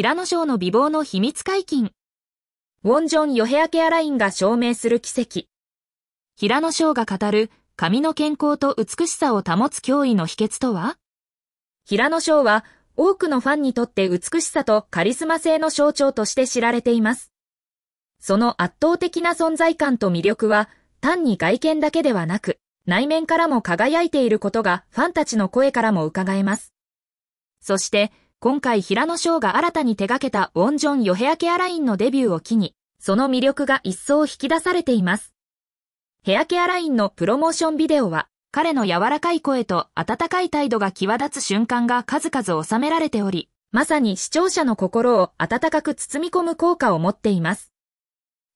平野省の美貌の秘密解禁。ウォンジョン・ヨヘアケアラインが証明する奇跡。平野省が語る髪の健康と美しさを保つ脅威の秘訣とは平野省は多くのファンにとって美しさとカリスマ性の象徴として知られています。その圧倒的な存在感と魅力は単に外見だけではなく内面からも輝いていることがファンたちの声からも伺えます。そして今回平野翔が新たに手掛けたウォンジョン・ヨヘアケアラインのデビューを機に、その魅力が一層引き出されています。ヘアケアラインのプロモーションビデオは、彼の柔らかい声と温かい態度が際立つ瞬間が数々収められており、まさに視聴者の心を温かく包み込む効果を持っています。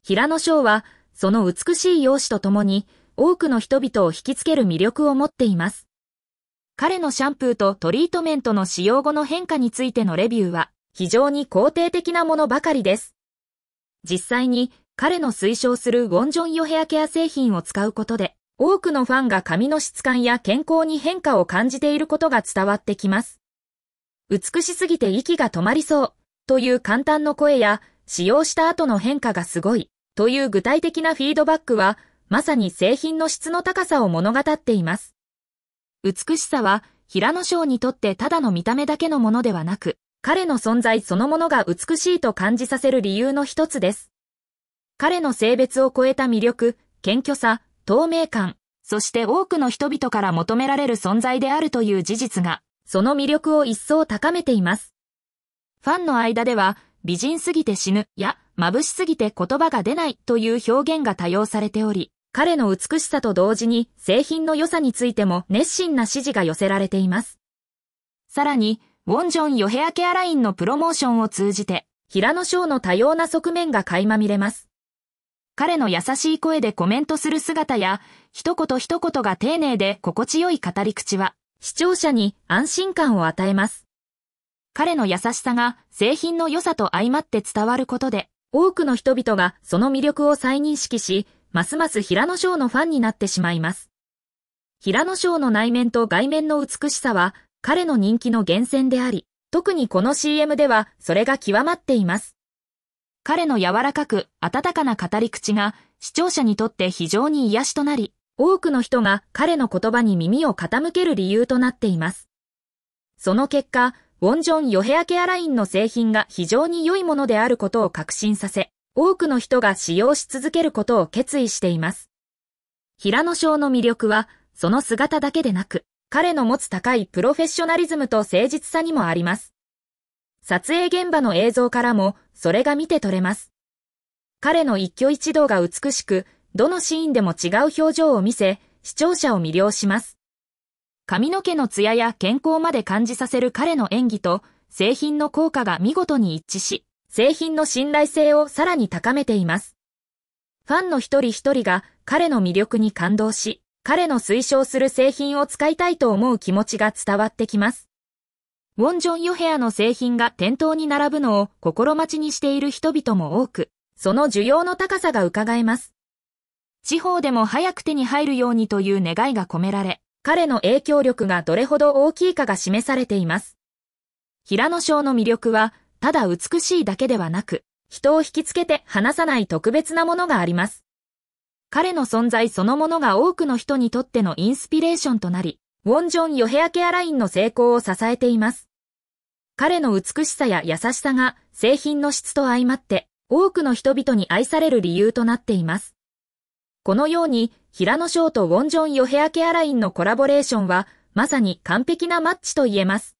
平野翔は、その美しい容姿とともに、多くの人々を引きつける魅力を持っています。彼のシャンプーとトリートメントの使用後の変化についてのレビューは非常に肯定的なものばかりです。実際に彼の推奨するウォンジョンヨヘアケア製品を使うことで多くのファンが髪の質感や健康に変化を感じていることが伝わってきます。美しすぎて息が止まりそうという簡単の声や使用した後の変化がすごいという具体的なフィードバックはまさに製品の質の高さを物語っています。美しさは、平野翔にとってただの見た目だけのものではなく、彼の存在そのものが美しいと感じさせる理由の一つです。彼の性別を超えた魅力、謙虚さ、透明感、そして多くの人々から求められる存在であるという事実が、その魅力を一層高めています。ファンの間では、美人すぎて死ぬや眩しすぎて言葉が出ないという表現が多用されており、彼の美しさと同時に製品の良さについても熱心な支持が寄せられています。さらに、ウォンジョンヨヘアケアラインのプロモーションを通じて、平野翔の多様な側面が垣間見れます。彼の優しい声でコメントする姿や、一言一言が丁寧で心地よい語り口は、視聴者に安心感を与えます。彼の優しさが製品の良さと相まって伝わることで、多くの人々がその魅力を再認識し、ますます平野翔のファンになってしまいます。平野翔の内面と外面の美しさは、彼の人気の源泉であり、特にこの CM ではそれが極まっています。彼の柔らかく温かな語り口が視聴者にとって非常に癒しとなり、多くの人が彼の言葉に耳を傾ける理由となっています。その結果、ウォンジョン・ヨヘアケアラインの製品が非常に良いものであることを確信させ、多くの人が使用し続けることを決意しています。平野翔の魅力は、その姿だけでなく、彼の持つ高いプロフェッショナリズムと誠実さにもあります。撮影現場の映像からも、それが見て取れます。彼の一挙一動が美しく、どのシーンでも違う表情を見せ、視聴者を魅了します。髪の毛のツヤや健康まで感じさせる彼の演技と、製品の効果が見事に一致し、製品の信頼性をさらに高めています。ファンの一人一人が彼の魅力に感動し、彼の推奨する製品を使いたいと思う気持ちが伝わってきます。ウォンジョン・ヨヘアの製品が店頭に並ぶのを心待ちにしている人々も多く、その需要の高さが伺えます。地方でも早く手に入るようにという願いが込められ、彼の影響力がどれほど大きいかが示されています。平野賞の魅力はただ美しいだけではなく、人を引きつけて離さない特別なものがあります。彼の存在そのものが多くの人にとってのインスピレーションとなり、ウォンジョン・ヨヘアケアラインの成功を支えています。彼の美しさや優しさが製品の質と相まって多くの人々に愛される理由となっています。このように平野翔とウォンジョン・ヨヘアケアラインのコラボレーションはまさに完璧なマッチと言えます。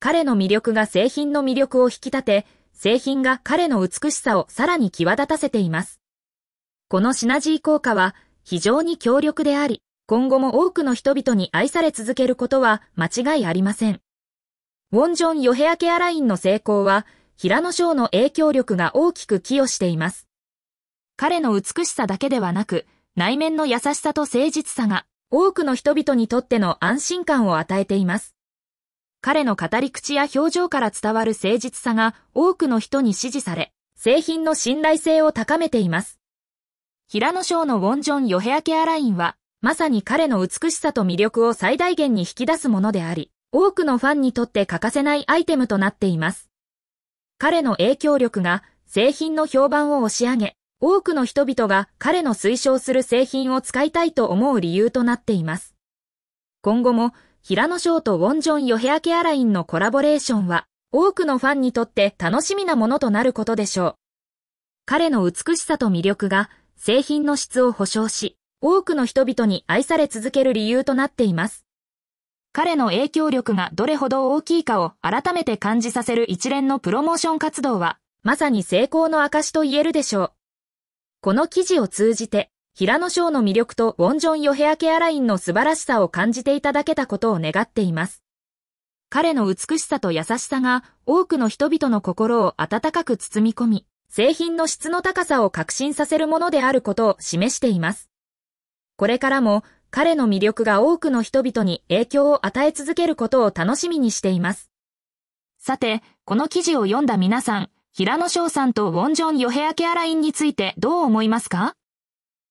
彼の魅力が製品の魅力を引き立て、製品が彼の美しさをさらに際立たせています。このシナジー効果は非常に強力であり、今後も多くの人々に愛され続けることは間違いありません。ウォンジョン・ヨヘアケアラインの成功は、平野翔の影響力が大きく寄与しています。彼の美しさだけではなく、内面の優しさと誠実さが、多くの人々にとっての安心感を与えています。彼の語り口や表情から伝わる誠実さが多くの人に支持され、製品の信頼性を高めています。平野省のウォンジョン・ヨヘアケアラインは、まさに彼の美しさと魅力を最大限に引き出すものであり、多くのファンにとって欠かせないアイテムとなっています。彼の影響力が製品の評判を押し上げ、多くの人々が彼の推奨する製品を使いたいと思う理由となっています。今後も平野翔とウォンジョン・ヨヘアケアラインのコラボレーションは、多くのファンにとって楽しみなものとなることでしょう。彼の美しさと魅力が、製品の質を保証し、多くの人々に愛され続ける理由となっています。彼の影響力がどれほど大きいかを改めて感じさせる一連のプロモーション活動は、まさに成功の証と言えるでしょう。この記事を通じて、平野翔の魅力とウォンジョンヨヘアケアラインの素晴らしさを感じていただけたことを願っています。彼の美しさと優しさが多くの人々の心を温かく包み込み、製品の質の高さを確信させるものであることを示しています。これからも彼の魅力が多くの人々に影響を与え続けることを楽しみにしています。さて、この記事を読んだ皆さん、平野翔さんとウォンジョンヨヘアケアラインについてどう思いますか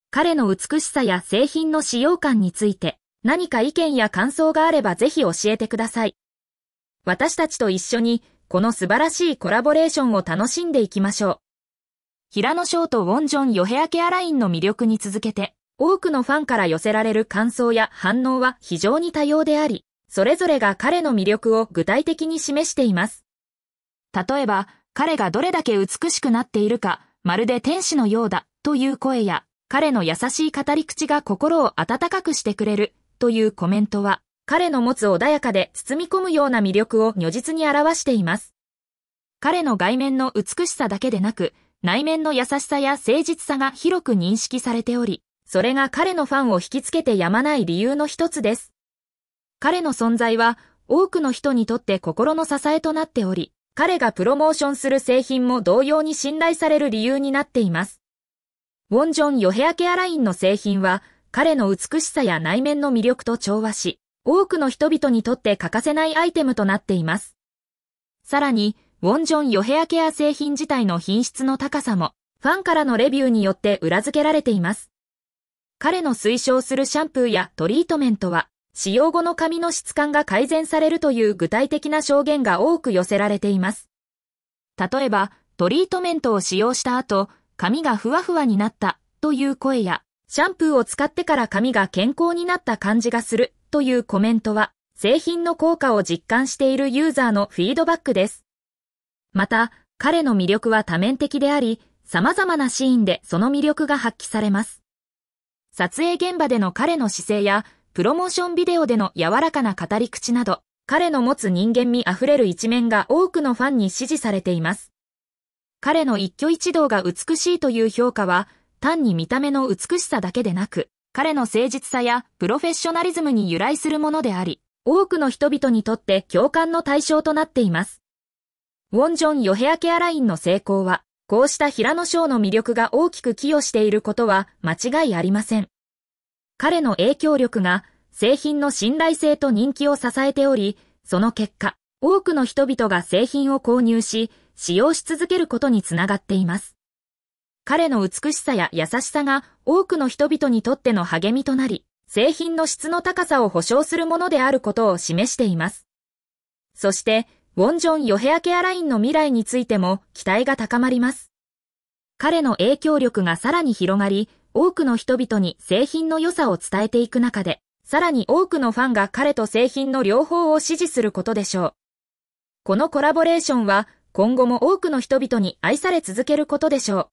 彼の美しさや製品の使用感について、何か意見や感想があればぜひ教えてください。私たちと一緒に、この素晴らしいコラボレーションを楽しんでいきましょう。平野翔とウォンジョン・ヨヘアケアラインの魅力に続けて、多くのファンから寄せられる感想や反応は非常に多様であり、それぞれが彼の魅力を具体的に示しています。例えば、彼がどれだけ美しくなっているか、まるで天使のようだという声や、彼の優しい語り口が心を温かくしてくれるというコメントは、彼の持つ穏やかで包み込むような魅力を如実に表しています。彼の外面の美しさだけでなく、内面の優しさや誠実さが広く認識されており、それが彼のファンを引きつけてやまない理由の一つです。彼の存在は多くの人にとって心の支えとなっており、彼がプロモーションする製品も同様に信頼される理由になっています。ウォンジョン・ヨヘアケアラインの製品は、彼の美しさや内面の魅力と調和し、多くの人々にとって欠かせないアイテムとなっています。さらに、ウォンジョン・ヨヘアケア製品自体の品質の高さも、ファンからのレビューによって裏付けられています。彼の推奨するシャンプーやトリートメントは、使用後の髪の質感が改善されるという具体的な証言が多く寄せられています。例えば、トリートメントを使用した後、髪がふわふわになったという声や、シャンプーを使ってから髪が健康になった感じがするというコメントは、製品の効果を実感しているユーザーのフィードバックです。また、彼の魅力は多面的であり、様々なシーンでその魅力が発揮されます。撮影現場での彼の姿勢や、プロモーションビデオでの柔らかな語り口など、彼の持つ人間味あふれる一面が多くのファンに支持されています。彼の一挙一動が美しいという評価は、単に見た目の美しさだけでなく、彼の誠実さやプロフェッショナリズムに由来するものであり、多くの人々にとって共感の対象となっています。ウォンジョン・ヨヘアケアラインの成功は、こうした平野賞の魅力が大きく寄与していることは間違いありません。彼の影響力が製品の信頼性と人気を支えており、その結果、多くの人々が製品を購入し、使用し続けることにつながっています。彼の美しさや優しさが多くの人々にとっての励みとなり、製品の質の高さを保証するものであることを示しています。そして、ウォンジョン・ヨヘアケアラインの未来についても期待が高まります。彼の影響力がさらに広がり、多くの人々に製品の良さを伝えていく中で、さらに多くのファンが彼と製品の両方を支持することでしょう。このコラボレーションは今後も多くの人々に愛され続けることでしょう。